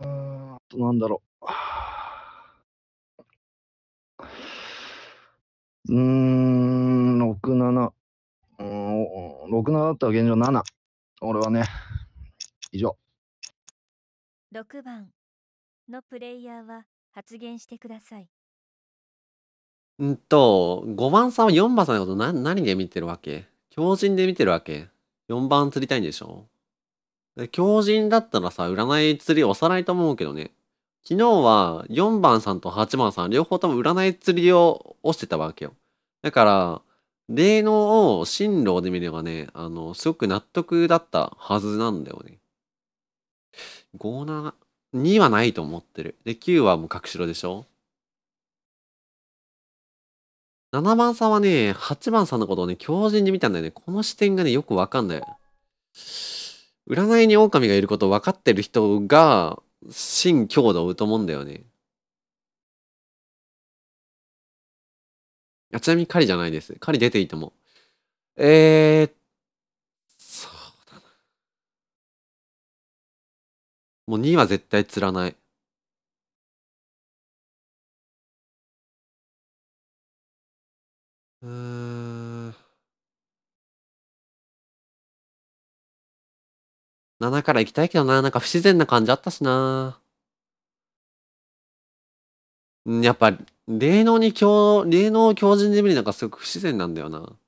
B: あとなんだろう。
J: うーん、6、7。うん、
B: 6、7だったら現状7。俺はね、以上。
C: 6番のプレイヤーは発言してください。
G: うんと、5番さんは4番さんのこと何何で見てるわけ強靭で見てるわけ4番釣りたいんでしょで狂人だったらさ、占い釣り押さないと思うけどね。昨日は4番さんと8番さん、両方とも占い釣りを押してたわけよ。だから、霊能を進路で見ればね、あの、すごく納得だったはずなんだよね。5、7、2はないと思ってる。で、9はもう隠しろでしょ7番さんはね、8番さんのことをね、狂人で見たんだよね。この視点がね、よくわかんない。占いに狼がいること分かってる人が、真強度を追うと思うんだよね。
B: あちなみに狩りじゃないです。狩り出ていても。えー、そうだな。もう2は絶対釣らない。うん。7から行きたいけどな。なんか不自然な感じあったしな。やっぱ、霊能
G: に強、霊能強靭で見るなんかすごく不自然なんだよな。っ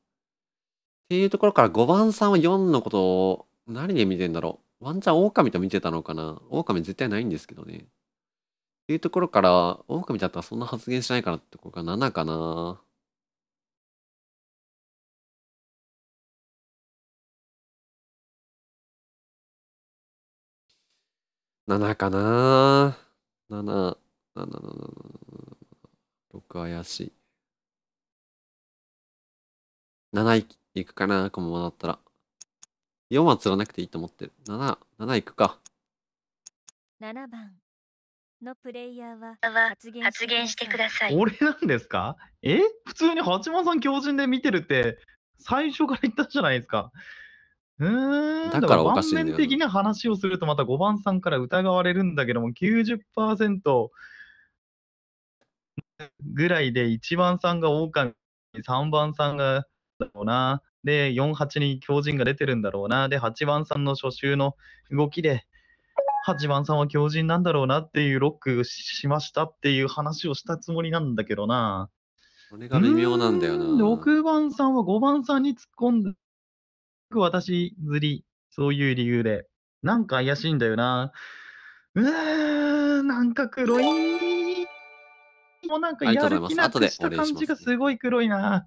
G: ていうところから5番さんは4のことを何で見てんだろう。ワンチャン狼と見てたのかな。狼
B: 絶対ないんですけどね。っていうところから、狼だったらそんな発言しないからってことが7かな。7かな7、7、7、6怪しい。
G: 7いくかなこのままだったら。4は釣らなくていいと思ってる。7、7いくか。
C: 7番。のプレイヤーは発言発言してください。俺
G: なん
K: ですかえ普通に八幡さん強靭で見てるって最初から言ったじゃないですか。だからおかしいんだよ、ね。面的な話をすると、また5番さんから疑われるんだけども、90%ぐらいで1番さんが狼、3番さんがだろうな、で、4、8に狂人が出てるんだろうな、で、8番さんの初週の動きで、8番さんは狂人なんだろうなっていうロックしましたっていう話をしたつもりなんだけどな。それが微妙なんだよな。6番さんは5番さんに突っ込んでく私釣り、そういう理由で。なんか怪しいんだよな。うーん、なんか黒い。もうなんかやる気なくした感じがすごい黒いな。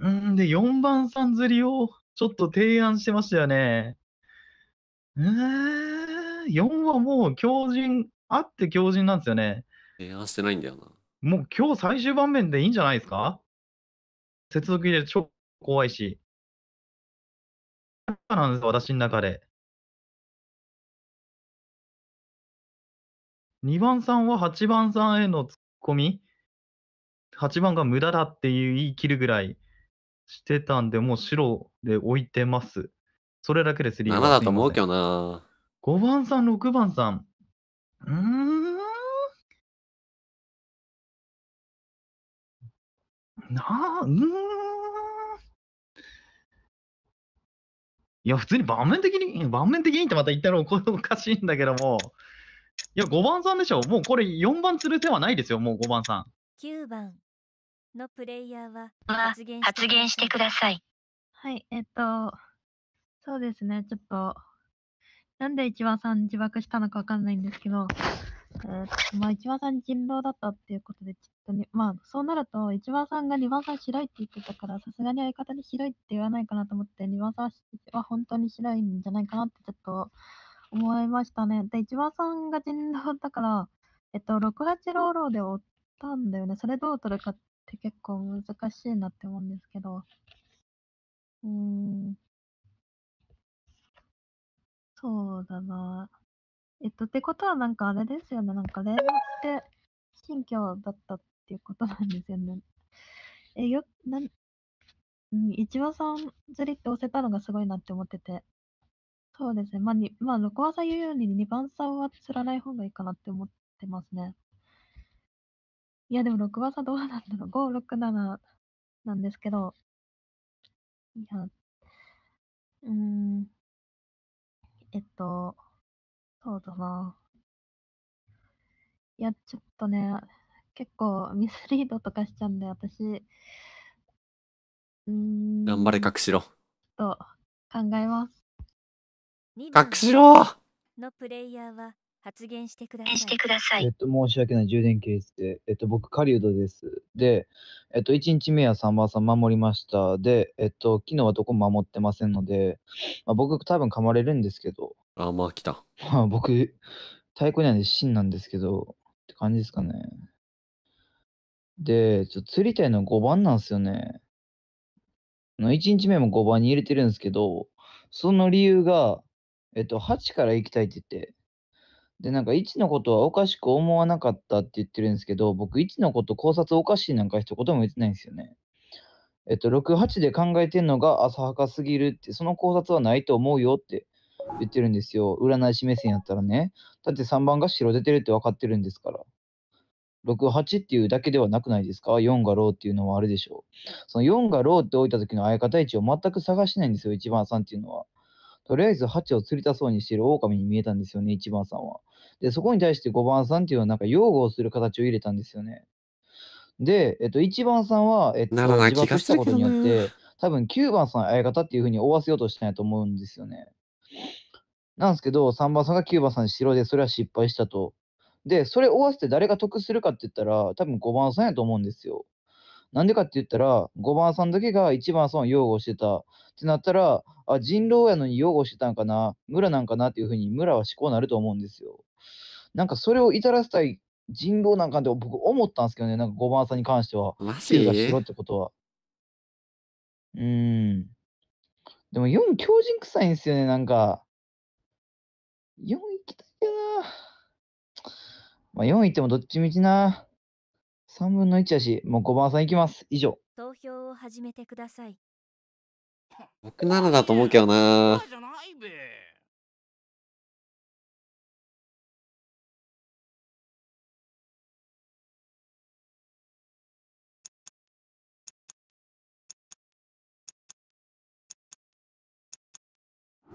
K: うん、で、4番さん釣りをちょっと提案してましたよね。うーん、4はもう強靭、あって強靭なんですよね。提案してないんだよな。も
B: う今日最終盤面でいいんじゃないですか接続入れる超怖いし。なんですよ、私の中で。2番さんは8番さんへのツッコミ、
K: 8番が無駄だっていう言い切るぐらいしてたんで、もう白で置いてます。それだけです、リー7だと思う
G: けどな。5
K: 番さ
B: ん、6番さん。うーん。なあ、うーん。いや、普通に盤面的に、盤面的にってまた言ったらお かし
K: いんだけども、いや、5番さんでしょ。もうこれ4番釣る手はないですよ、もう5番さん。
C: 9番のプレイヤーは発言発言してください。
D: はい、えっと、そうですね、ちょっと、なんで1番さん自爆したのかわかんないんですけど、えー、とまあ、一番さん人狼だったっていうことで、ちょっとね、まあ、そうなると、一番さんが二番さん白いって言ってたから、さすがに相方に白いって言わないかなと思って、二番さんは本当に白いんじゃないかなってちょっと思いましたね。で、一番さんが人狼だから、えっと、六八ローローで追ったんだよね。それどう取るかって結構難しいなって思うんですけど。うーん。そうだな。えっと、ってことはなんかあれですよね。なんか連絡って信教だったっていうことなんですよね。え、よ、なん、うん、一話さん釣りって押せたのがすごいなって思ってて。そうですね。まあ、に、まあ、6話さん言うように2番さんは釣らない方がいいかなって思ってますね。いや、でも6話さんどうなんだろう。5、6、7なんですけど。いや、うーん、えっと、そうだな。いや、ちょっとね、結構ミスリードとかしちゃうんで、私、うん、
B: 頑張れ、ちょっ隠し
F: ろ。
C: と考えます。隠しろのプレイヤーは発言してください。してくださいえ
F: っ。と、申し訳ない、充電ケースで。えっと、僕、狩人です。で、えっと、1日目は3番さん守りました。で、えっと、昨日はどこも守ってませんので、まあ、僕、多分噛まれるんですけど、あ、まあ来た。まあ僕、太鼓には真なんですけど、って感じですかね。で、ちょ釣りたいの5番なんですよね。の1日目も5番に入れてるんですけど、その理由が、えっと、8から行きたいって言って、で、なんか1のことはおかしく思わなかったって言ってるんですけど、僕1のこと考察おかしいなんか一言も言ってないんですよね。えっと、6、8で考えてんのが浅はかすぎるって、その考察はないと思うよって言ってるんですよ。占い師目線やったらね。だって3番が白出てるって分かってるんですから。6、8っていうだけではなくないですか ?4 がローっていうのはあるでしょう。その4がローって置いた時の相方位置を全く探してないんですよ、1番さんっていうのは。とりあえず8を釣りたそうにしてる狼に見えたんですよね、1番さんは。で、そこに対して5番さんっていうのはなんか擁護をする形を入れたんですよね。で、えっと、1番さんは、えっと、自爆したことによって、多分9番さん相方っていうふうに追わせようとしたんやと思うんですよね。なんですけど、3番さんが9番さんに白で、それは失敗したと。で、それを合わせて誰が得するかって言ったら、多分5番さんやと思うんですよ。なんでかって言ったら、5番さんだけが1番さんを擁護してたってなったら、あ、人狼やのに擁護してたんかな、村なんかなっていうふうに村は思考になると思うんですよ。なんかそれを至らせたい人狼なんかって僕思ったんですけどね、なんか5番さんに関しては。マジでしろってことは。
B: うーん。
F: でも4強人臭いんですよね、なんか。4行きたいけどな。まあ、4行ってもどっちみちな。3分の1やし、もう5番さん行きます。以上。
C: 投票を始めてください。
B: 僕ならだと思うけどな。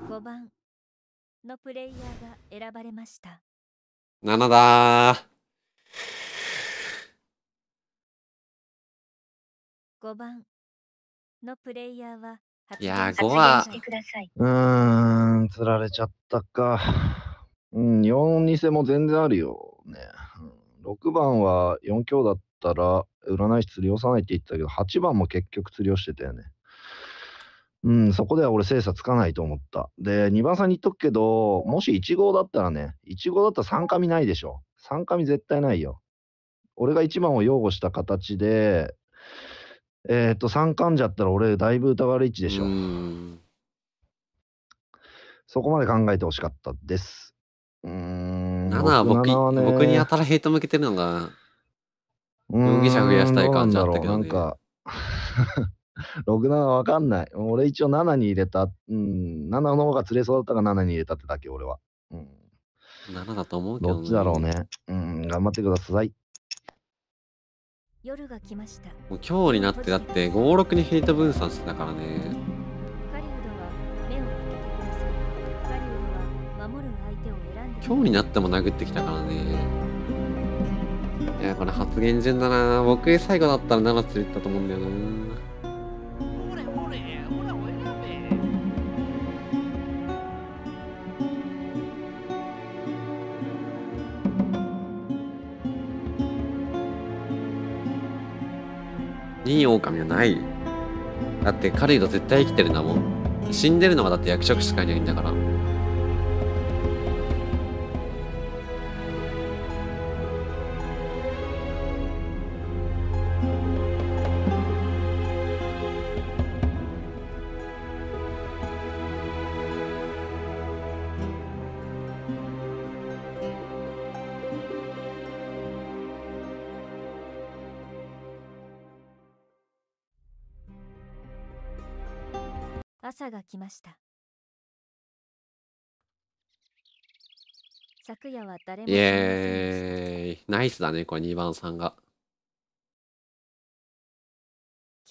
C: 5番のプレイヤーが選ばれました。
B: 7だー。
C: 5番のプレイヤーは、い
B: やー、5は、うーん、釣られちゃったか。
J: うん、4偽も全然あるよね。6番は4強だったら、占い師釣り押さないって言ったけど、8番も結局釣りをしてたよね。うん、そこでは俺精査つかないと思った。で、2番さんに言っとくけど、もし1号だったらね、1号だったら3紙ないでしょ。3紙絶対ないよ。俺が1番を擁護した形で、えっ、と、3冠じゃったら俺だいぶ疑われ位置でしょ。そこまで考えてほしかったです。う
G: ん。7は僕は、ね、僕にやたら
J: ヘイト向けてるのが、容疑者増やしたい感じだったけど、ね、なんか67 わかんない。俺一応7に入れた。うん。7の方が釣れそうだったから7に入れたってだけ、俺は。うん。
G: 7だと思うけど、ね、どっちだろうね。
J: うん。頑張ってください。
C: 夜が来ましたもう今日になってだって
G: 56にヘイト分散してたからね今日になっても殴ってきたからねいやこれ発言順だな僕最後だったら7つれたと思うんだよないい狼はないだって彼ド絶対生きてるんだもん死んでるのがだって役職しかいないんだから
C: 朝が来ました昨夜は誰もイ
G: エーイナイスだねこれ2番さんが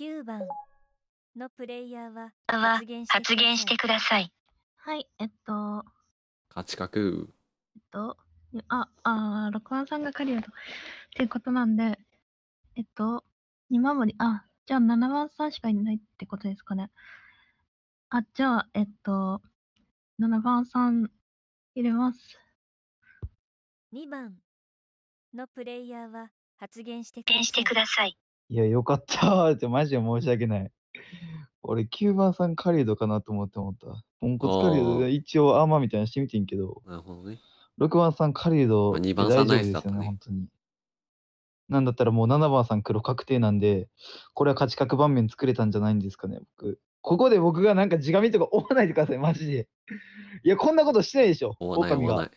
C: 9番のプレイヤーは発言発言してくださいはいえっと
B: 価値格
D: えっとああ六番さんが狩人っていうことなんでえっと2守りあじゃあ7番さんしかいないってことですかね
B: あ、じゃあ、えっと、7番さん入れます。
C: 2番のプレイヤーは発言してください。
F: いや、よかった。ーって、マジで申し訳ない。俺、9番さんカリードかなと思って思った。ポンコツカリード、一応アーマーみたいにしてみてんけど。なるほどね。6番さんカリード、2番さんナイスね、本当に。なんだったらもう7番さん黒確定なんで、これは勝ち確盤面作れたんじゃないんですかね、僕。ここで僕がなんか地見とか追わないでください、マジで。いや、こんなことしてないでしょ、追わない、狼が。っ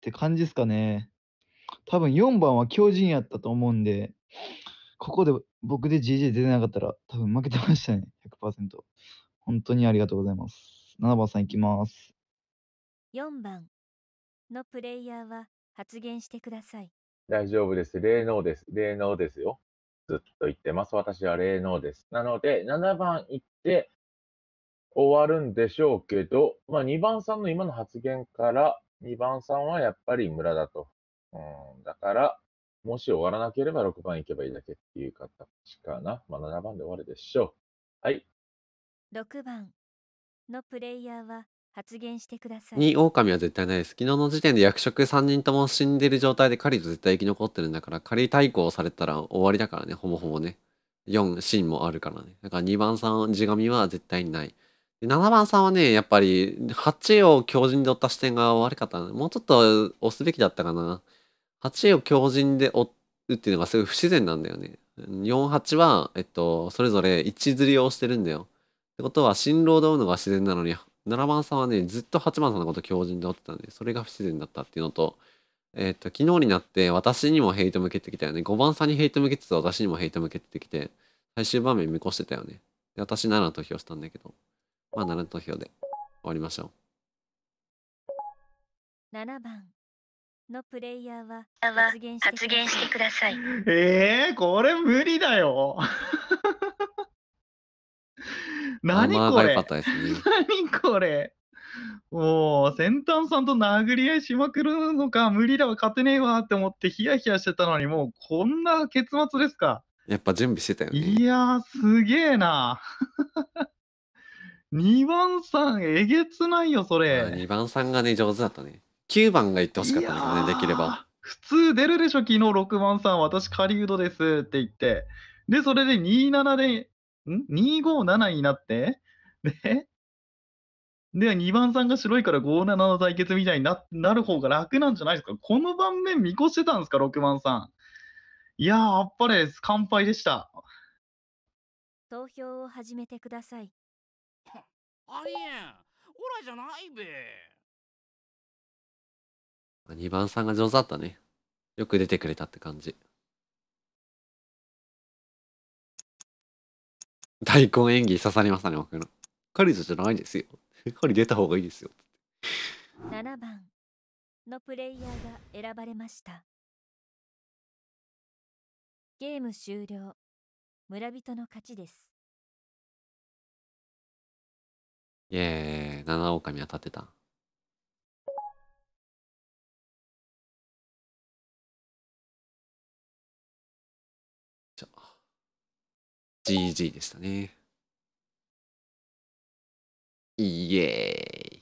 F: て感じですかね。多分4番は強靭やったと思うんで、ここで僕で GG 出てなかったら、多分負けてましたね、100%。本当にありがとうございます。7番さんいきます。
C: 4番のプレイヤーは発言してください。
I: 大丈夫です。霊能です。霊能ですよ。ずっと言ってます。私は霊能です。なので、7番行って終わるんでしょうけど、まあ、2番さんの今の発言から、2番さんはやっぱり村だと。うん、だから、もし終わらなければ6番行けばいいだけっていう形かな。まあ、7番で終わるでしょう。
C: はい。6番のプレイヤーは発言してください。に、
G: 狼は絶対ないです。昨日の時点で役職3人とも死んでる状態で狩りと絶対生き残ってるんだから、狩り対抗されたら終わりだからね、ほぼほぼね。4、シーンもあるからね。だから2番さん、地神は絶対にない。7番さんはね、やっぱり8を強靭で追った視点が悪かったな。もうちょっと押すべきだったかな。8を強靭で追うっていうのがすごい不自然なんだよね。4、8は、えっと、それぞれ1釣りをしてるんだよ。ってことは、新郎で追うのが自然なのに、7番さんはねずっと8番さんのこと強靭でおってたんでそれが不自然だったっていうのとえっ、ー、と昨日になって私にもヘイト向けてきたよね5番さんにヘイト向けてた私にもヘイト向けてきて最終場面見越してたよねで私7の投票したんだけどまあ7の投票で終わりましょう
C: 7番のプレイヤーは発言してください。
B: ええー、これ無理だよ。
C: 何これ、ね、
K: 何これもう、先端さんと殴り合いしまくるのか、無理だわ、勝てねえわって思ってヒヤヒヤしてたのに、もうこんな結末ですか。
G: やっぱ準備してたよね。いや
K: すげえな。
G: 2 番さん、えげつないよ、それ。2番さんがね、上手だったね。9番が言ってほしかったね、できれば。普通出るでしょ、昨日6
K: 番さん、私、狩人ですって言って。で、それで27でん ?257 になって、で、で、2番さんが白いから57の対決みたいにななる方が楽なんじゃないですかこの盤面見越してたんですか ?6 番さん。いやー、あっぱれです。乾杯でした。
C: 投票を始めてください。ありえん。オラじゃないべ。
B: 2番さんが上手だったね。よく出てくれたって感じ。大根演技刺さりましたね、僕の。狩人じゃないですよ。狩り出た方がいいですよ。
C: 7番のプレイヤーが選ばれました。ゲーム終了。村人の勝ちです。
B: イェーイ、七狼当たってた。GG でしたね。イエーイ。